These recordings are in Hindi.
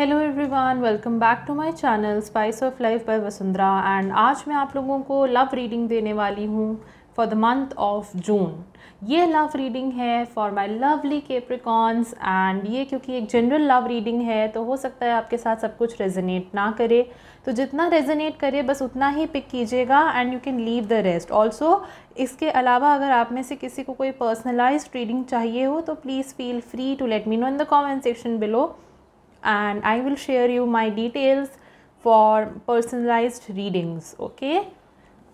Hello everyone welcome back to my channel spice of life by Vasundhara and आज मैं आप लोगों को लव रीडिंग देने वाली हूँ for the month of June ये लव रीडिंग है for my lovely Capricorns and ये क्योंकि एक जनरल लव रीडिंग है तो हो सकता है आपके साथ सब कुछ रेजोनेट ना करे तो जितना रेजोनेट करे बस उतना ही पिक कीजिएगा and you can leave the rest also इसके अलावा अगर आप में से किसी को कोई पर्सनलाइज रीडिंग चाहिए हो तो please feel free to let me know in the comment section below and I will share you my details for personalized readings okay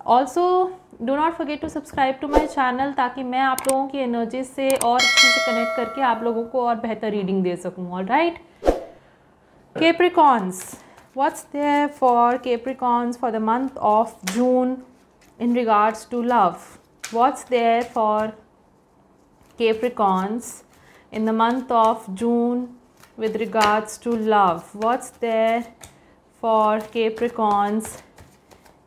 also do not forget to subscribe to my channel ताकि मैं आप लोगों की एनर्जी से और अच्छे से कनेक्ट करके आप लोगों को और बेहतर दे सकूँ what's there for Capricorns for the month of June in regards to love? What's there for Capricorns in the month of June with regards to love. What's there for Capricorns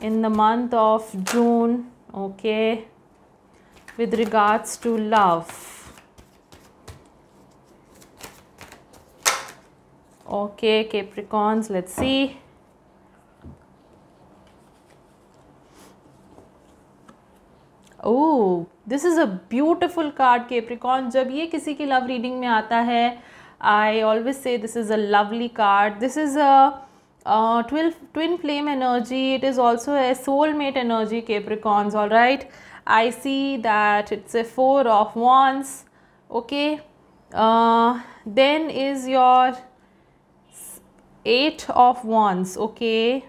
in the month of June? Okay, with regards to love. Okay, Capricorns, let's see. Oh, this is a beautiful card Capricorn. जब ये किसी की लव रीडिंग में आता है I always say this is a lovely card. This is a uh, twin, flame energy. It is also a soulmate energy, Capricorns, all right. I see that it's a four of wands, okay. Uh, then is your eight of wands, okay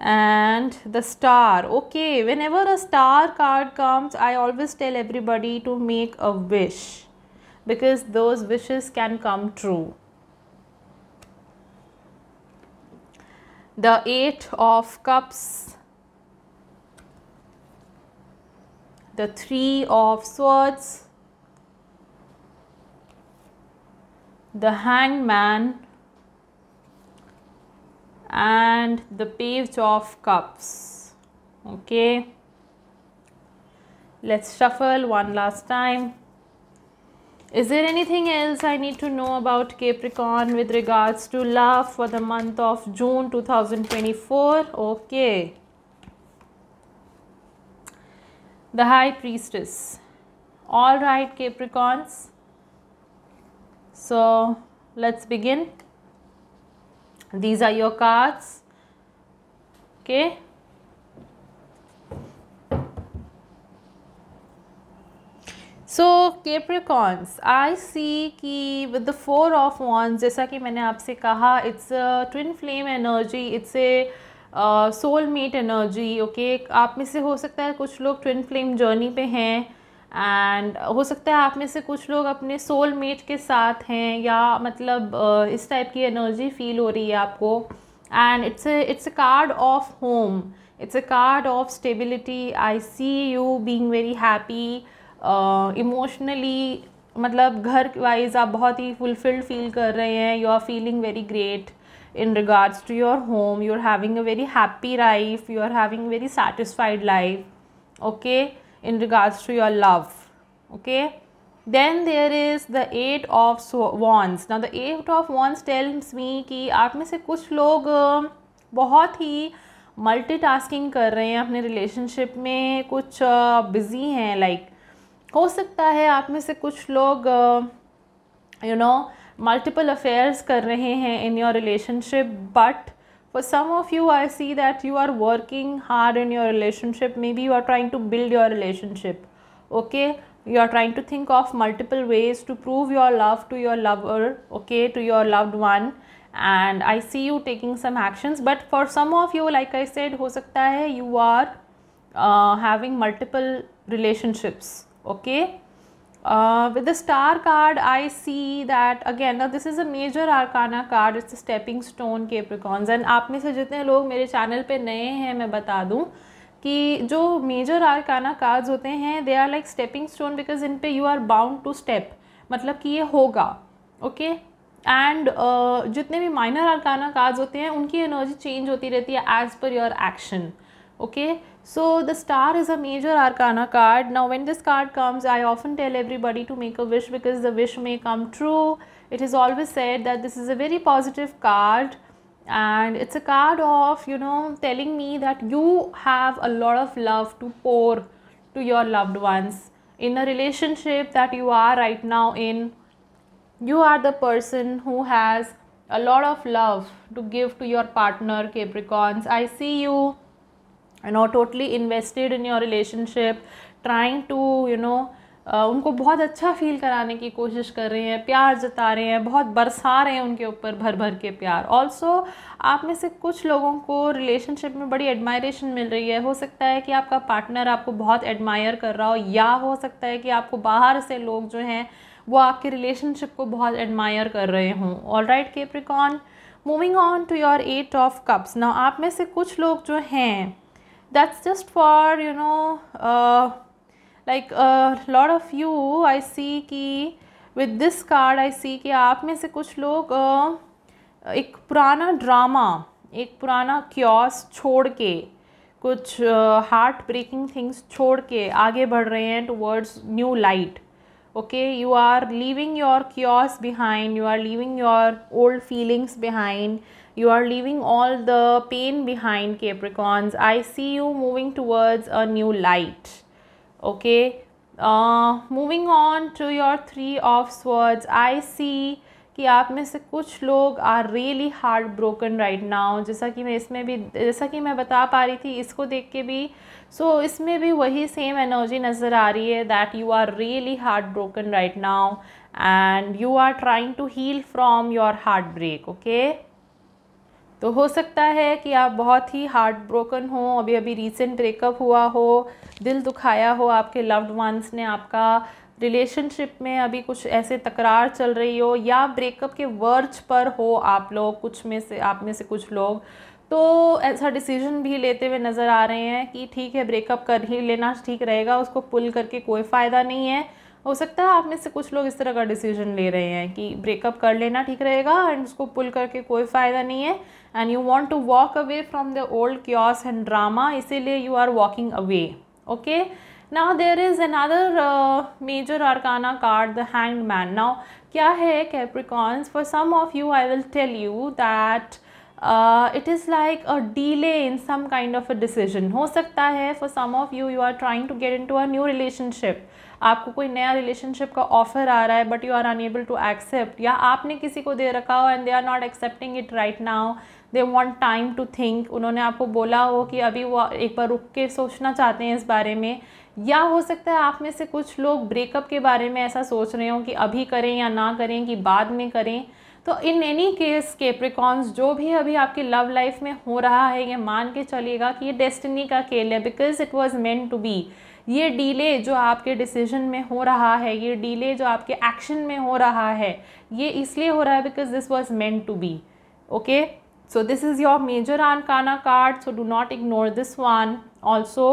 and the star okay whenever a star card comes i always tell everybody to make a wish because those wishes can come true. The Eight of Cups, the Three of Swords, the Hangman and the Page of Cups. Okay. Let's shuffle one last time. Is there anything else I need to know about Capricorn with regards to love for the month of June 2024? Okay. The High Priestess. All right, Capricorns. So, let's begin. These are your cards. Okay. So Capricorns I see कि with the four of wands जैसा कि मैंने आपसे कहा it's twin flame energy it's a soulmate energy okay आप में से हो सकता है कुछ लोग ट्विन फ्लेम जर्नी पे हैं एंड हो सकता है आप में से कुछ लोग अपने सोलमेट के साथ हैं या मतलब uh, इस टाइप की एनर्जी फील हो रही है आपको and it's it's a card of home it's a card of stability I see you being very happy emotionally uh, मतलब घर वाइज आप बहुत ही फुलफिल्ड फील कर रहे हैं you are feeling very great in regards to your home you are having a very happy life you are having very satisfied life okay in regards to your love okay then there is the eight of wands now the eight of wands tells me कि आप में से कुछ लोग बहुत ही मल्टीटास्किंग कर रहे हैं अपने रिलेशनशिप में कुछ बिज़ी हैं लाइक हो सकता है आप में से कुछ लोग यू नो मल्टीपल अफेयर्स कर रहे हैं in your relationship but for some of you I see that you are working hard in your relationship maybe you are trying to build your relationship okay you are trying to think of multiple ways to prove your love to your lover okay to your loved one and I see you taking some actions but for some of you like I said हो सकता है you are having multiple relationships okay uh, with the star card i see that again now this is a major arcana card it's a stepping stone capricorns and aap mein se jitne log mere channel pe naye hain main bata दूं ki jo major arcana cards hote hain they are like stepping stone because in pe you are bound to step matlab ki ye hoga okay? And uh, जितने भी माइनर अरकाना कार्ड्स होते हैं उनकी एनर्जी चेंज होती रहती है as per your action okay So the star is a major arcana card. Now when this card comes, I often tell everybody to make a wish because the wish may come true. It is always said that this is a very positive card and it's a card of, you know, telling me that you have a lot of love to pour to your loved ones. In a relationship that you are right now in, you are the person who has a lot of love to give to your partner Capricorns. I see you you know totally invested in your relationship trying to you know उनको बहुत अच्छा फील कराने की कोशिश कर रहे हैं प्यार जता रहे हैं बहुत बरसा रहे हैं उनके ऊपर भर भर के प्यार ऑल्सो आप में से कुछ लोगों को रिलेशनशिप में बड़ी एडमायरेशन मिल रही है हो सकता है कि आपका पार्टनर आपको बहुत एडमायर कर रहा हो या हो सकता है कि आपको बाहर से लोग जो हैं वो आपके रिलेशनशिप को बहुत एडमायर कर रहे हों all right Capricorn moving on to your eight of cups ना आप में से कुछ लोग जो हैं that's just for you know uh, like a uh, lot of you I see ki with this card I see ki aap mein se kuch log uh, ek purana drama ek purana chaos chhod ke कुछ हार्ट ब्रेकिंग थिंग्स छोड़ के आगे बढ़ रहे हैं towards new light okay you are leaving your chaos behind you are leaving your old feelings behind you are leaving all the pain behind capricorns i see you moving towards a new light okay uh, moving on to your three of swords i see कि आप में से कुछ लोग are really heart broken right now जैसा कि मैं इसमें भी जैसा कि मैं बता पा रही थी इसको देख के भी सो so, इसमें भी वही सेम एनर्जी नज़र आ रही है that you are really heart broken right now and you are trying to heal from your heart break okay तो हो सकता है कि आप बहुत ही हार्ट ब्रोकन हो अभी अभी रीसेंट ब्रेकअप हुआ हो दिल दुखाया हो आपके लव्ड वंस ने आपका रिलेशनशिप में अभी कुछ ऐसे तकरार चल रही हो या ब्रेकअप के वर्ज पर हो आप लोग कुछ में से आप में से कुछ लोग तो ऐसा डिसीजन भी लेते हुए नज़र आ रहे हैं कि ठीक है ब्रेकअप कर ही लेना ठीक रहेगा उसको पुल करके कोई फ़ायदा नहीं है हो सकता है आप में से कुछ लोग इस तरह का डिसीजन ले रहे हैं कि ब्रेकअप कर लेना ठीक रहेगा एंड उसको पुल करके कोई फ़ायदा नहीं है and you want to walk away from the old chaos and drama इसीलिए you are walking away okay now there is another uh, major arcana card the hanged man now kya hai capricorns for some of you i will tell you that uh, it is like a delay in some kind of a decision हो सकता है for some of you you are trying to get into a new relationship आपको कोई नया रिलेशनशिप का ऑफर आ रहा है but you are unable to accept या आपने किसी को दे रखा हो and they are not accepting it right now they want time to think उन्होंने आपको बोला हो कि अभी वो एक बार रुक के सोचना चाहते हैं इस बारे में या हो सकता है आप में से कुछ लोग ब्रेकअप के बारे में ऐसा सोच रहे हो कि अभी करें या ना करें कि बाद में करें तो इन एनी केस के प्रिकॉन्स जो भी अभी आपके लव लाइफ में हो रहा है ये मान के चलिएगा कि ये डेस्टिनी का खेल है because it was meant to be ये डीले जो आपके डिसीजन में हो रहा है ये डीले जो आपके एक्शन में हो रहा है ये इसलिए हो रहा है because this was meant to be okay so this is your major arcana card so do not ignore this one also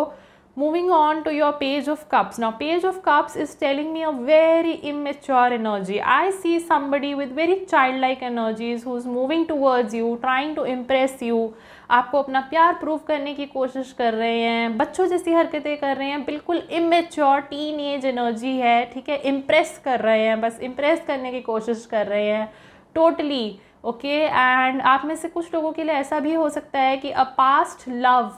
moving on to your page of cups now page of cups is telling me a very immature energy i see somebody with very childlike energies who's moving towards you trying to impress you आपको अपना प्यार प्रूव करने की कोशिश कर रहे हैं बच्चों जैसी हरकतें कर रहे हैं बिल्कुल इमेच्योर टीन एज एनर्जी है ठीक है इम्प्रेस कर रहे हैं बस इम्प्रेस करने की कोशिश कर रहे हैं टोटली ओके एंड आप में से कुछ लोगों के लिए ऐसा भी हो सकता है कि a past love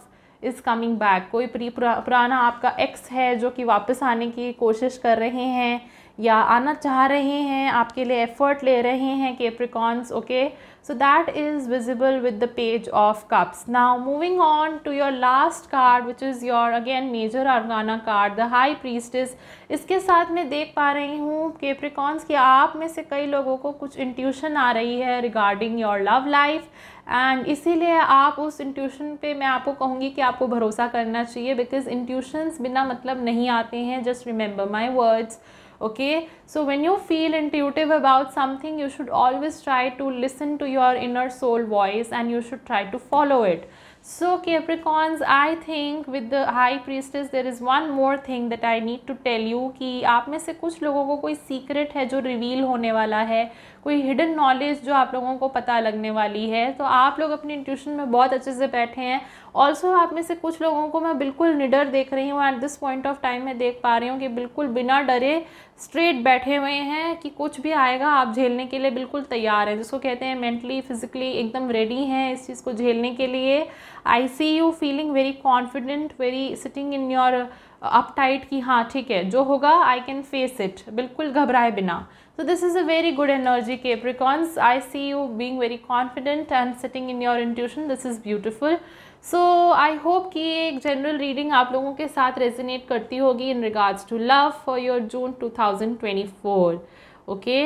is coming back कोई प्री पुरा, पुराना आपका एक्स है जो कि वापस आने की कोशिश कर रहे हैं या आना चाह रहे हैं आपके लिए एफ़र्ट ले रहे हैं Capricorns okay okay? So that is visible with the page of cups. Now moving on to your last card which is your again major argana card the high priestess. इसके साथ मैं देख पा रही हूँ केप्रिकॉन्स कि आप में से कई लोगों को कुछ इंट्यूशन आ रही है regarding your love life and इसीलिए आप उस इंट्यूशन पे मैं आपको कहूँगी कि आपको भरोसा करना चाहिए बिकॉज इंट्यूशंस बिना मतलब नहीं आते हैं just remember my words okay so when you feel intuitive about something you should always try to listen to your inner soul voice and you should try to follow it so Capricorns, I think with the High Priestess there is one more thing that I need to tell you ki aap mein se kuch लोगों ko koi secret hai jo reveal hone wala hai कोई हिडन नॉलेज जो आप लोगों को पता लगने वाली है तो आप लोग अपनी ट्यूशन में बहुत अच्छे से बैठे हैं ऑल्सो आप में से कुछ लोगों को मैं बिल्कुल निडर देख रही हूँ at this point of time मैं देख पा रही हूँ कि बिल्कुल बिना डरे स्ट्रेट बैठे हुए हैं कि कुछ भी आएगा आप झेलने के लिए बिल्कुल तैयार हैं जिसको कहते हैं मेंटली फिजिकली एकदम रेडी हैं इस चीज़ को झेलने के लिए I see you feeling very confident very sitting in your uptight कि हाँ ठीक है जो होगा आई कैन फेस इट बिल्कुल घबराए बिना So this is a very good energy Capricorns. I see you being very confident and sitting in your intuition. This is beautiful. So I hope कि ये एक जनरल रीडिंग आप लोगों के साथ रेजिनेट करती होगी in regards to love for your June 2024 okay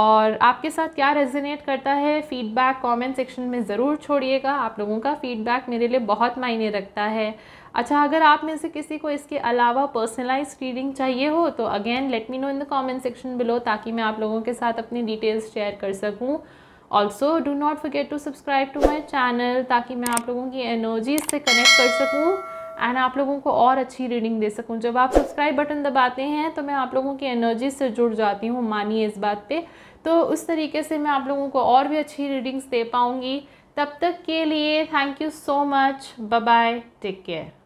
और आपके साथ क्या रेजिनेट करता है फीडबैक कमेंट सेक्शन में ज़रूर छोड़िएगा आप लोगों का फीडबैक मेरे लिए बहुत मायने रखता है अच्छा अगर आप में से किसी को इसके अलावा पर्सनलाइज रीडिंग चाहिए हो तो again let me know in the comment section below ताकि मैं आप लोगों के साथ अपनी डिटेल्स शेयर कर सकूँ also do not forget to subscribe to my channel ताकि मैं आप लोगों की एनर्जीज से कनेक्ट कर सकूँ एंड आप लोगों को और अच्छी रीडिंग दे सकूँ जब आप सब्सक्राइब बटन दबाते हैं तो मैं आप लोगों की एनर्जी से जुड़ जाती हूँ मानिए इस बात पे तो उस तरीके से मैं आप लोगों को और भी अच्छी रीडिंग्स दे पाऊँगी तब तक के लिए thank you so much bye take care